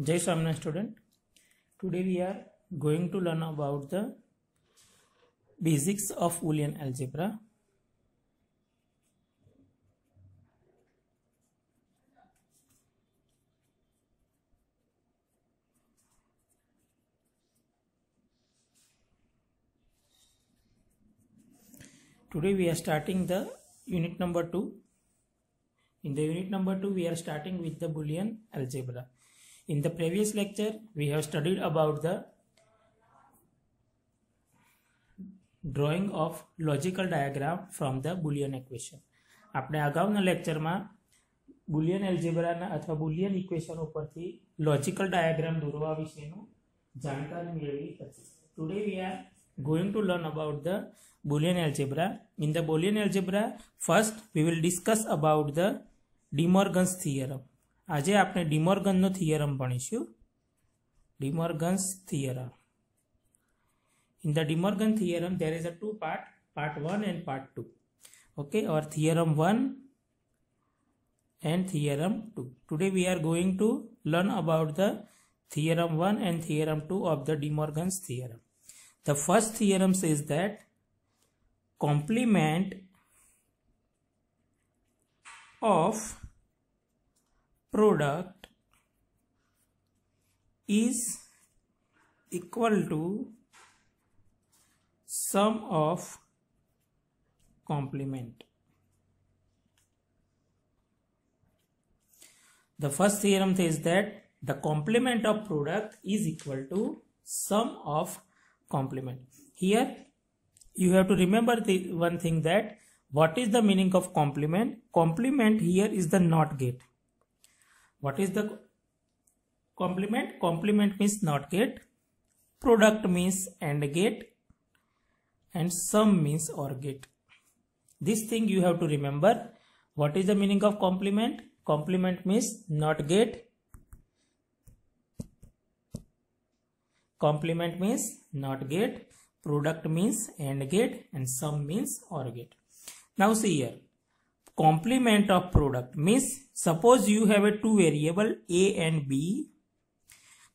Jai Samna student, today we are going to learn about the basics of Boolean algebra. Today we are starting the unit number 2. In the unit number 2 we are starting with the Boolean algebra. In the previous lecture, we have studied about the drawing of logical diagram from the Boolean equation આપણે અગાઉના લેક્ચરમાં Boolean એલ્જેબ્રાના અથવા Boolean equation ઉપરથી logical diagram દોરવા વિશેનું જાણકારી મેળવી હતી today we are going to learn about the Boolean algebra in the Boolean algebra first we will discuss about the De Morgan's theorem આજે આપણે ડિમોર્ગનનો થિયરમ ભણીશું De Morgan's theorem in the De Morgan theorem there is a two part part one and part two okay or theorem 1 and theorem 2 today we are going to learn about the theorem 1 and theorem 2 of the de morgan's theorem the first theorem says that complement of product is equal to sum of complement. The first theorem says that the complement of product is equal to sum of complement. Here you have to remember the one thing that what is the meaning of complement? Complement here is the NOT gate. What is the complement? Complement means not get. Product means and get. And sum means or get. This thing you have to remember. What is the meaning of complement? Complement means not get. Complement means not get. Product means and get. And sum means or get. Now see here. Complement of product means suppose you A variable A two variable A and B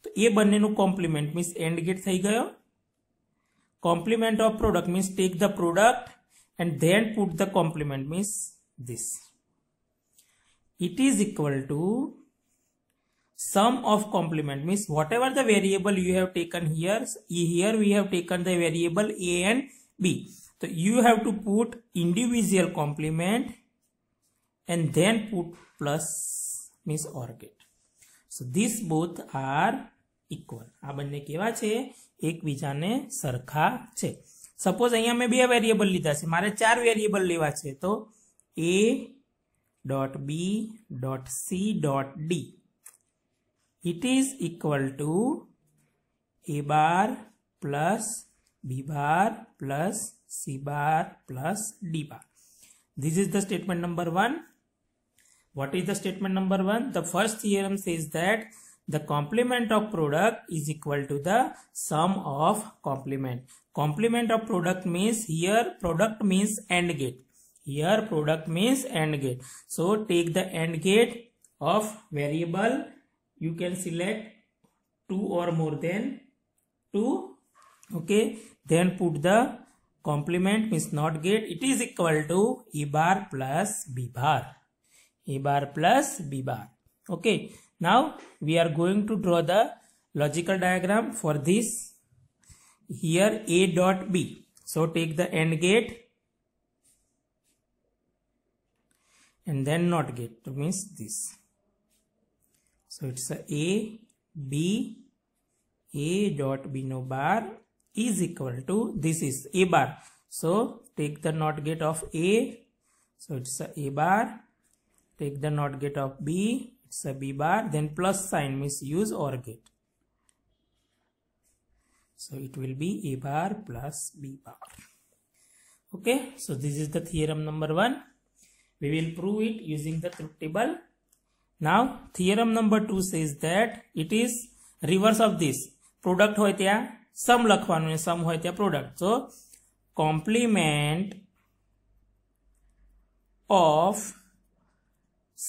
તો A complement. Complement AND and gate થઈ ગયો complement of product means take the product and then put the complement means this. It is equal to sum of complement means whatever the variable you have taken here, here we have taken the variable a and b. So you have to put individual complement and then put plus means OR gate. So these both are equal. આ બંને કેવા છે એકબીજાને સરખા છે suppose અહીંયા મેં બે વેરિયેબલ લીધા છે મારે ચાર વેરિયેબલ લેવા છે તો A dot B dot C dot D it is equal to A bar plus B bar plus C bar plus D bar this is the statement number one What is the statement number one? The first theorem says that the complement of product is equal to the sum of complement. Complement of product means here product means AND gate. Here product means AND gate. So take the AND gate of variable. You can select two or more than two. Okay. Then put the complement means not gate. It is equal to E bar plus B bar a bar plus b bar okay now we are going to draw the logical diagram for this here a dot b so take the AND gate and then NOT gate it means this so it's a a b a dot b no bar is equal to this is a bar so take the NOT gate of a so it's a, a bar take the NOT gate of B, it's a B bar, then plus sign means use OR gate. So it will be A bar plus B bar. Okay, so this is the theorem number one. We will prove it using the truth table. Now, theorem number two says that it is reverse of this. product. હોય ત્યાં સમ લખવાનું અને sum હોય ત્યાં product so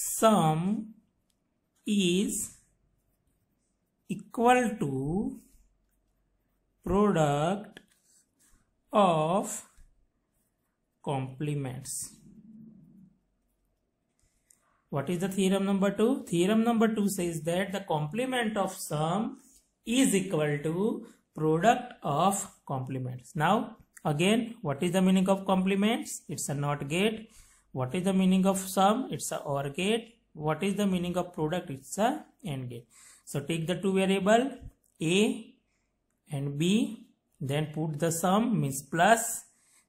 sum is equal to product of complements. What is the theorem number 2? Theorem number 2 says that the complement of sum is equal to product of complements. Now again what is the meaning of complements? It's a NOT gate. What is the meaning of sum? It's a OR gate. What is the meaning of product? It's a AND gate. So take the two variable A and B, then put the sum means plus,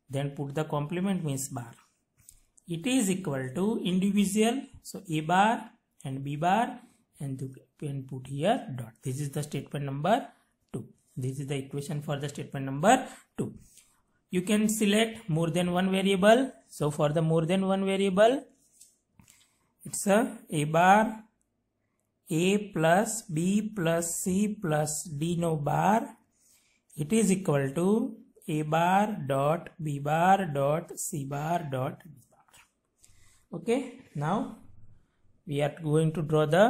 then put the complement means bar. It is equal to individual, so A bar and B bar and can put here dot. This is the statement number 2. This is the equation for the statement number 2 you can select more than one variable so for the more than one variable it's a a bar a plus b plus c plus d no bar it is equal to a bar dot b bar dot c bar dot d bar okay now we are going to draw the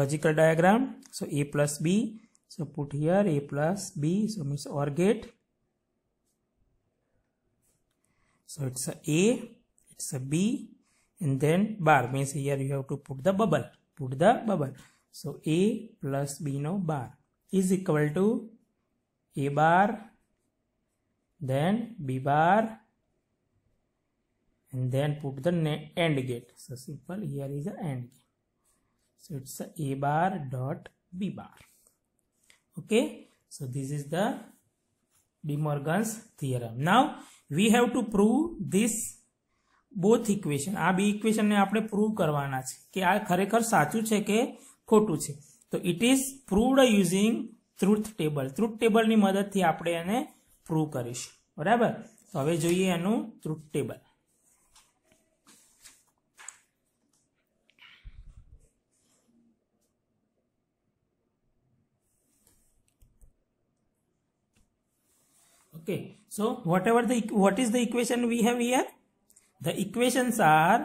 logical diagram so a plus b So put here A plus B, so means OR gate. So it's a A, it's a B, and then bar means here you have to put the bubble, put the bubble. So A plus B no bar is equal to A bar, then B bar, and then put the AND gate. So simple here is the AND gate. So it's a, a bar dot B bar. Okay, so this is the De Morgan's theorem. Now we have to prove this both equation. આ બે ઇક્વેશનને આપણે prove કરવાના છે કે આ ખરેખર સાચું છે કે ખોટું છે તો it is proved using truth table truth ટેબલની મદદથી આપણે એને પ્રૂવ કરીશું બરાબર તો હવે જોઈએ એનું truth table okay so whatever the what is the equation we have here the equations are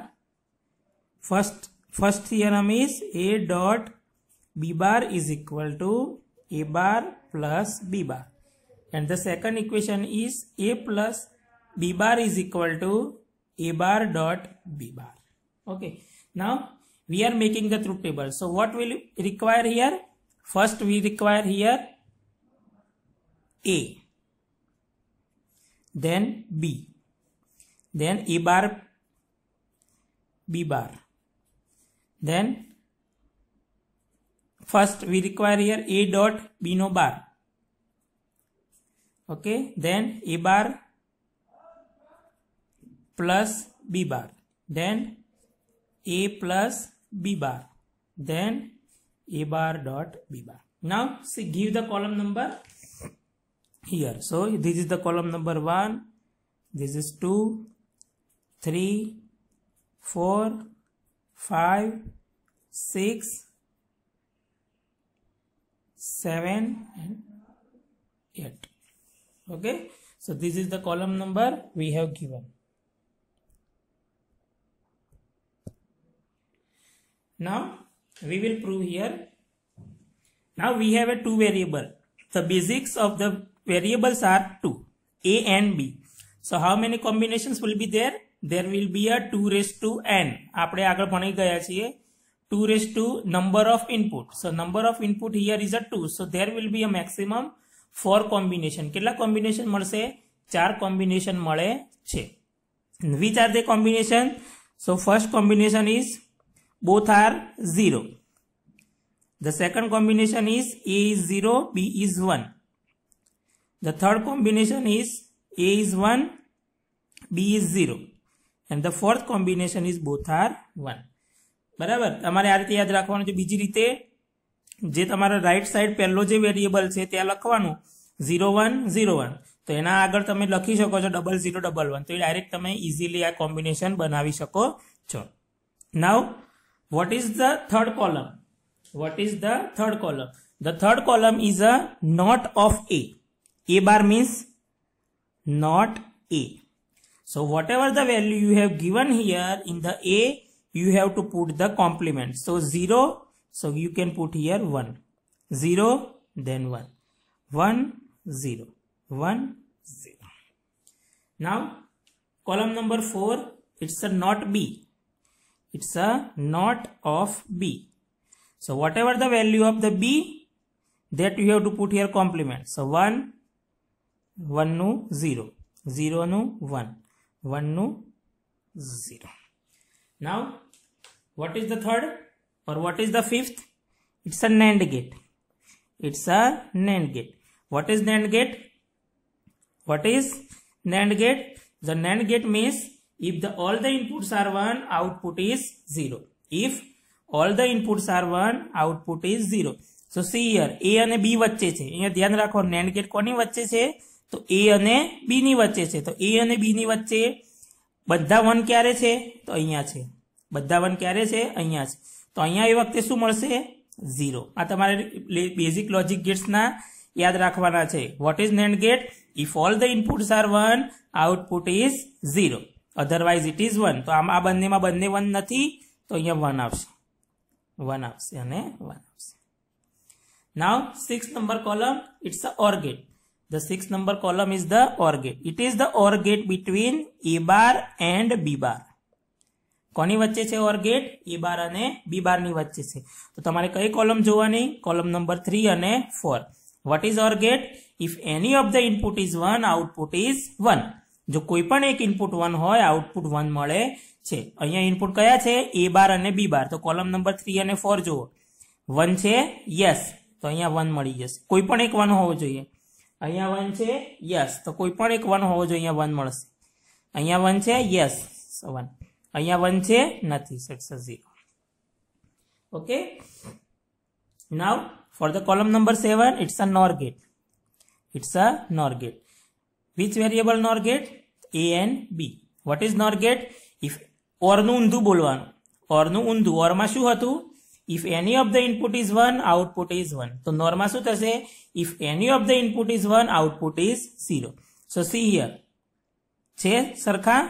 first first theorem is a dot b bar is equal to a bar plus b bar and the second equation is a plus b bar is equal to a bar dot b bar okay now we are making the truth table so what will require here first we require here a then B. Then A bar, B bar. Then first we require here A dot B no bar. Okay, then A bar plus B bar. Then A plus B bar. Then A bar dot B bar. Now see, give the column number here so this is the column number 1 this is 2 3 4 5 6 7 and 8 okay so this is the column number we have given now we will prove here now we have a two variable the basics of the variables are 2, a and b. So how many combinations will be there? There will be a 2 raised to n. આપણે આગળ ભણી ગયા છીએ 2 raised to number of input. So number of input here is a 2. So there will be a maximum 4 combination. કેટલા combination મળશે ચાર combination મળે છે. Which are the combination? So first combination is both are 0. The second combination is A is 0, B is 1. The third combination is A is 1, B is 0 and the fourth combination is both are 1. બરાબર તમારે આ રીતે યાદ રાખવાનું છે બીજી રીતે જે તમારા રાઈટ સાઈડ પહેલો જે વેરિયેબલ છે ત્યાં લખવાનું ઝીરો વન ઝીરો વન તો એના આગળ તમે લખી શકો છો ડબલ ઝીરો ડબલ વન તો એ ડાયરેક્ટ તમે ઇઝીલી આ કોમ્બિનેશન બનાવી શકો છો now what is the third column what is the third column the third column is a not of A a bar means not a so whatever the value you have given here in the a you have to put the complement so 0 so you can put here 1 0 then 1 1 0 1 0 now column number 4 it's a not b it's a not of b so whatever the value of the b that you have to put here complement so 1 વનનું zero ઝીરોનું one વનનું zero now what is the third or what is the fifth it's a NAND gate it's a NAND gate what is NAND gate what is NAND gate the NAND gate means if the all the inputs are one output is zero if all the inputs are one output is zero so see here A અને B વચ્ચે છે અહીંયા ધ્યાન રાખો NAND gate કોની વચ્ચે છે તો એ અને બીની વચ્ચે છે તો એ અને બીની વચ્ચે બધા વન ક્યારે છે તો અહીંયા છે બધા વન ક્યારે છે અહીંયા છે તો અહીંયા એ વખતે શું મળશે ઝીરો આ તમારે બેઝિક લોજિક ગેટ્સના યાદ રાખવાના છે what is NAND gate if all the inputs are one output is zero otherwise it is one તો આમ આ બંનેમાં બંને વન નથી તો અહીંયા વન આવશે વન આવશે અને વન આવશે now six number column it's a OR gate The sixth number column is the OR gate. It is the OR gate between A e bar and B bar. કોની વચ્ચે છે or get A bar અને બી બારની વચ્ચે છે તો તમારે કઈ કોલમ જોવાની કોલમ નંબર થ્રી અને four what is or gate if any of the input is one output is one જો કોઈ પણ એક ઇનપુટ વન હોય આઉટપુટ વન મળે છે અહીંયા ઇનપુટ કયા છે એ e બાર અને બી બાર તો કોલમ નંબર થ્રી અને ફોર જુઓ વન છે યસ તો અહીંયા વન મળી જશે કોઈ પણ એક વન હોવો જોઈએ અહીંયા વન છે યસ તો કોઈ પણ એક વન હોવો જોઈએ અહીંયા વન મળશે અહીંયા વન છે યસ વન અહીંયા વન છે નથી it's a zero okay now for the column number seven it's a NOR gate it's a NOR gate which variable NOR gate A and B what is NOR gate if ઓરનું ઊંધું બોલવાનું ઓરનું ઊંધું ઓરમાં શું હતું if any of the input is one output is one તો નોર્મા શું થશે if any of the input is one output is zero so see here છે સરખા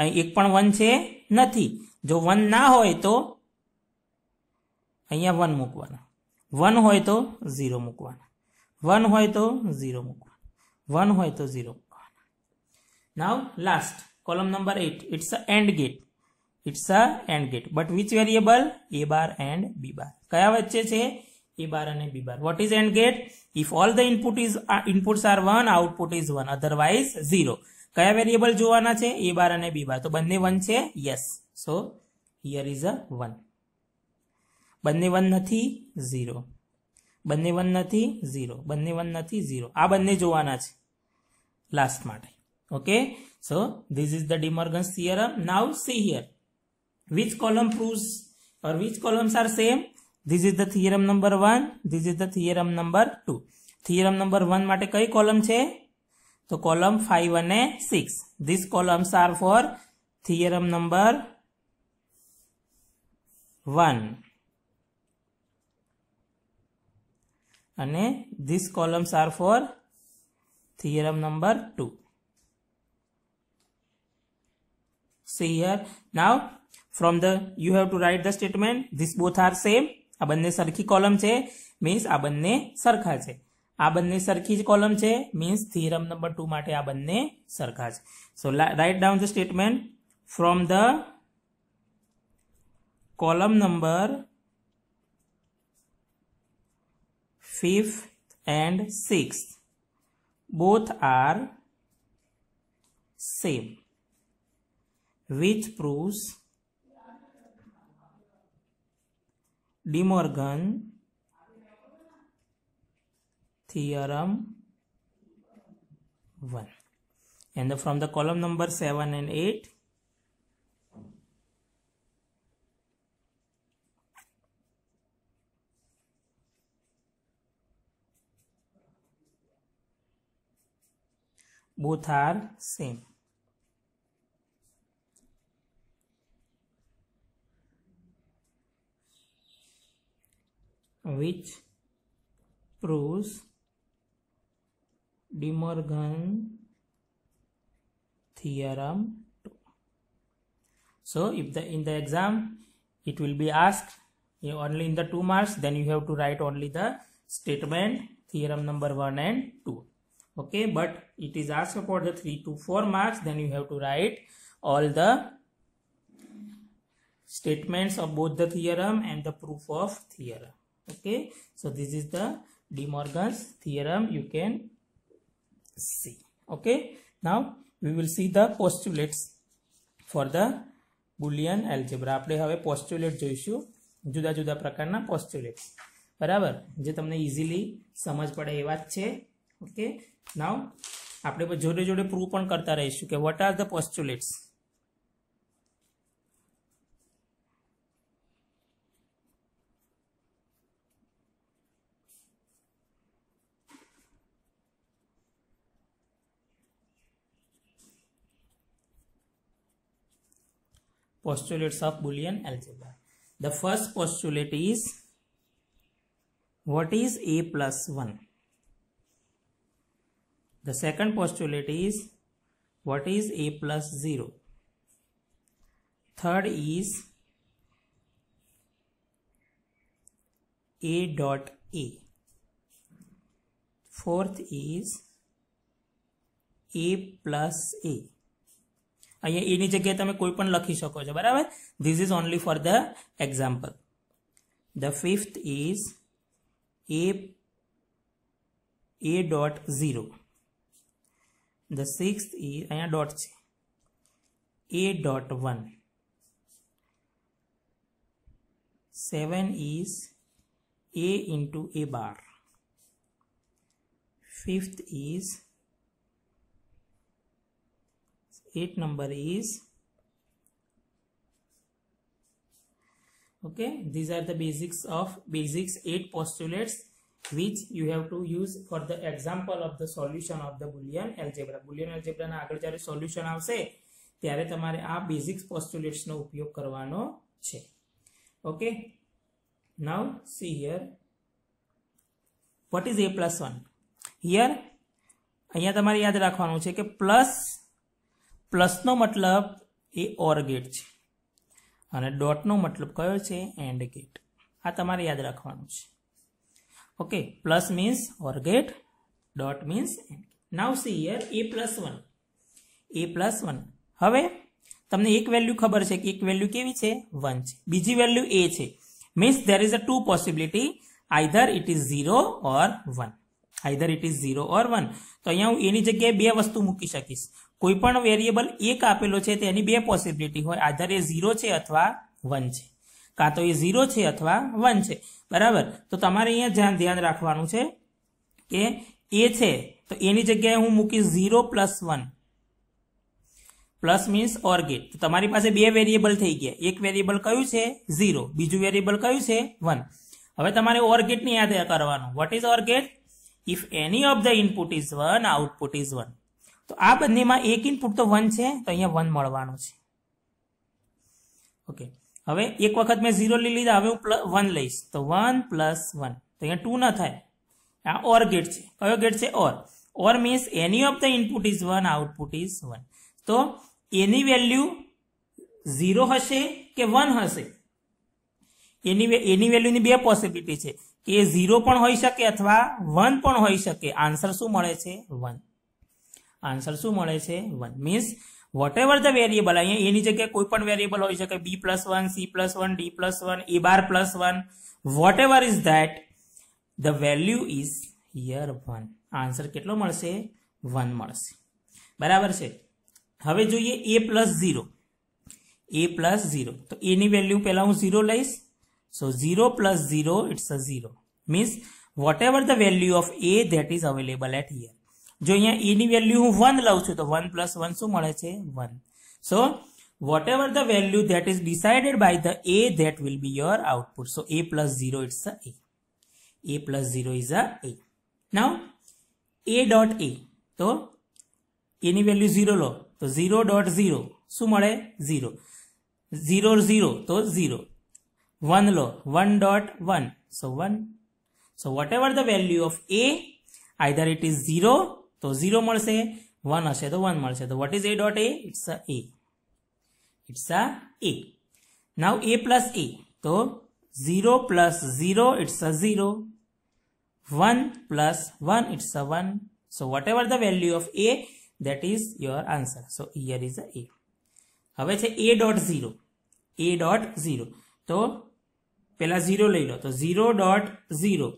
અહીં એક પણ વન છે નથી જો વન ના હોય તો અહીંયા વન મૂકવાના વન હોય તો ઝીરો મૂકવાના વન હોય તો ઝીરો મૂકવાના વન હોય તો ઝીરો મૂકવાના now last column number eight it's a AND gate it's a AND gate but which variable A bar and B bar કયા વચ્ચે છે એ બાર અને B bar what is AND gate if all the input is inputs are one output is one otherwise zero કયા variable જોવાના છે A bar અને B bar તો બંને વન છે yes so here is a one બંને one નથી zero બંને વન નથી ઝીરો બંને વન નથી ઝીરો આ બંને જોવાના છે લાસ્ટ માટે okay so this is the De Morgan's theorem now see here which column proves or which columns are same this is the theorem number 1 this is the theorem number 2 theorem number 1 માટે કઈ column છે તો column 5 અને 6 these columns are for theorem number 1 અને these columns are for theorem number 2 see here now from the you have to write the statement this both are same આ બંને સરખી column છે મીન્સ આ બંને સરખા છે આ બંને સરખી જ કોલમ છે મીન્સ થીરમ નંબર ટુ માટે આ બંને સરખા છે so write down the statement from the column number fifth and six both are same which proof De Morgan theorem 1 and the, from the column number 7 and 8 both are same which proves De Morgan theorem 2. So if the in the exam it will be asked only in the 2 marks then you have to write only the statement theorem number 1 and 2. Okay but it is asked for the 3 to 4 marks then you have to write all the statements of both the theorem and the proof of theorem. okay so this is the de morgan's theorem you can see okay now we will see the postulates for the Boolean algebra આપણે હવે પોસ્ટ્યુલેટ જોઈશું જુદા જુદા પ્રકારના પોસ્ટ્યુલેટ બરાબર જે તમને easily સમજ પડે એવા જ છે ઓકે નાવ આપણે જોડે જોડે પ્રૂવ પણ કરતા રહીશું કે what are the postulates postulates of Boolean algebra. The first postulate is what is a plus 1? The second postulate is what is a plus 0? Third is a dot a. Fourth is a plus a. અહીંયા એની જગ્યાએ તમે કોઈ પણ લખી શકો છો બરાબર this is only for the example the fifth is A A dot zero the six is અહીંયા ડોટ છે A dot one seven is A into A bar fifth is 8 number is okay these are the basics of basics 8 postulates which you have to use for the example of the solution of the boolean algebra boolean algebra ના આગળ જ્યારે solution આવશે ત્યારે તમારે આ basics પોસ્ટ્યુલેટ્સનો ઉપયોગ કરવાનો છે okay now see here what is A plus one here અહીંયા તમારે યાદ રાખવાનું છે કે પ્લસ પ્લસનો મતલબ એ ઓર ગેટ છે અને ડોટનો મતલબ કયો છે એન્ડ ગેટ આ તમારે યાદ રાખવાનું છે okay plus means or gate dot means and now see here A plus one A plus one હવે તમને એક વેલ્યુ ખબર છે કે એક વેલ્યુ કેવી છે વન છે બીજી વેલ્યુ એ છે means there is a two possibility either it is zero or one either it is zero or one તો અહીંયા હું એની જગ્યાએ બે વસ્તુ મૂકી શકીશ કોઈ પણ વેરિયેબલ એક આપેલો છે તેની બે પોસિબિલિટી હોય આધાર એ ઝીરો છે અથવા વન છે કાં તો એ ઝીરો છે અથવા વન છે બરાબર તો તમારે અહીંયા ધ્યાન ધ્યાન રાખવાનું છે કે એ છે તો એની જગ્યાએ હું મૂકીશ zero plus one plus means or gate તો તમારી પાસે બે વેરિયેબલ થઈ ગયા એક વેરિયેબલ કયું છે ઝીરો બીજું વેરિયેબલ કયું છે વન હવે તમારે ઓર ગેટની યાદ કરવાનું what is or gate if any of the input is one output is one તો આ બંનેમાં એક ઇનપુટ તો વન છે તો અહીંયા વન મળવાનું છે ઓકે હવે એક વખત મેં ઝીરો લઈ લીધા હવે હું વન લઈશ તો વન પ્લસ વન તો અહીંયા ટુ ના થાય આ ઓર ગેટ છે કયો ગેટ છે or or means any of the input is one output is one તો એની વેલ્યુ ઝીરો હશે કે વન હશે એની એની વેલ્યુની બે પોસિબિલિટી છે કે ઝીરો પણ હોઈ શકે અથવા વન પણ હોઈ શકે આન્સર શું મળે છે વન આન્સર શું મળે છે one means whatever the variable અહીંયા એની જગ્યાએ કોઈ પણ વેરિયેબલ હોઈ શકે B plus one C plus one D plus one A bar plus one whatever is that the value is here one answer કેટલો મળશે વન મળશે બરાબર છે હવે જોઈએ A plus zero A plus zero તો એની વેલ્યુ પહેલાં હું ઝીરો લઈશ so zero plus zero it's a zero means whatever the value of A that is available at here જો અહીંયા ઈની e વેલ્યુ હું વન લઉં છું તો વન પ્લસ વન શું મળે છે one so whatever the value that is decided by the A that will be your output so A plus zero it's a A A plus zero is a A now A dot A તો એની value zero લો તો zero dot zero શું મળે zero zero zero તો zero one લો one dot one so one so whatever the value of A either it is zero તો zero મળશે one હશે તો વન મળશે તો what is A dot A it's a A it's a A now A plus A તો zero plus zero it's a zero one plus one it's a one so whatever the value of A that is your answer so here is a A હવે છે A dot zero A dot zero તો પેલા zero લઈ લો તો zero dot zero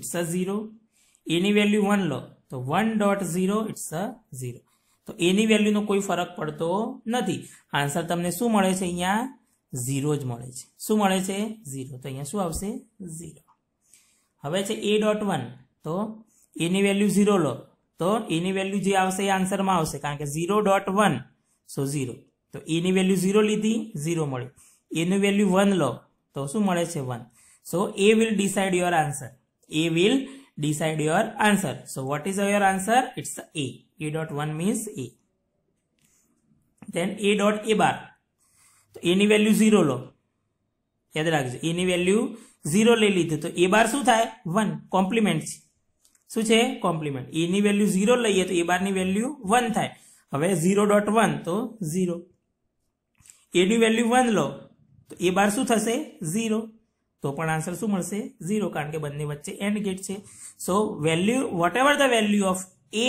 it's a zero એની value one લો તો one dot zero it's a zero તો એની વેલ્યુનો કોઈ ફરક પડતો નથી આન્સર તમને શું મળે છે અહીંયા ઝીરો જ મળે છે શું મળે છે ઝીરો તો અહીંયા શું આવશે ઝીરો હવે છે એ ડોટ વન તો એની વેલ્યુ ઝીરો લો તો એની વેલ્યુ જે આવશે એ આન્સરમાં આવશે કારણ કે zero dot one so zero તો એની વેલ્યુ ઝીરો લીધી ઝીરો મળી એનું વેલ્યુ વન લો તો શું મળે છે one so A will decide your answer A will decide your answer. So what is your answer? It's A. A dot 1 means A. Then A dot A bar. તો એની value zero લો યાદ રાખજો એની value zero લઈ લીધું તો A બાર શું થાય one compliment છે શું છે કોમ્પ્લિમેન્ટ એની વેલ્યુ ઝીરો લઈએ તો એ બારની વેલ્યુ વન થાય હવે ઝીરો ડોટ વન તો ઝીરો એની વેલ્યુ વન લો તો એ બાર શું થશે ઝીરો તો પણ આન્સર શું મળશે ઝીરો કારણ કે બંને વચ્ચે એન્ડ ગેટ છે so value whatever the value of A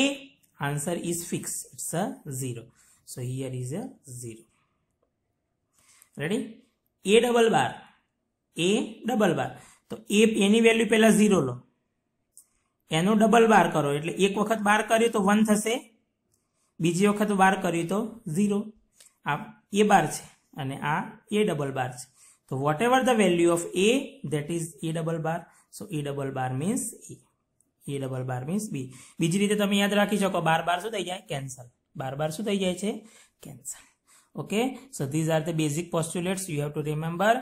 answer is fix it's a zero so here is a zero ready A double bar A double bar તો એ એની વેલ્યુ પહેલાં ઝીરો લો એનો double બાર કરો એટલે એક વખત બાર કર્યો તો વન થશે બીજી વખત બાર કર્યું તો ઝીરો આ એ બાર છે અને આ એ ડબલ બાર છે તો whatever the value of A that is A double bar so A double bar means A A double bar means B બીજી રીતે તમે યાદ રાખી શકો બાર બાર શું થઈ જાય કેન્સલ બાર બાર શું થઈ જાય છે cancel okay so these are the basic postulates you have to remember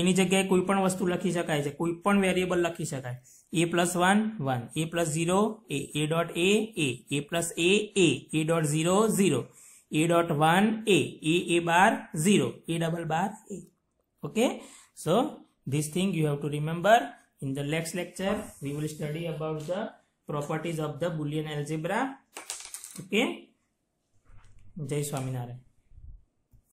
એની જગ્યાએ કોઈ પણ વસ્તુ લખી શકાય છે કોઈ પણ વેરિયેબલ લખી શકાય A plus one one A plus zero A A dot A A A plus A A A dot zero zero A dot one A A A bar zero A double bar A okay so this thing you have to remember in the next lecture we will study about the properties of the boolean algebra okay jai swaminarayan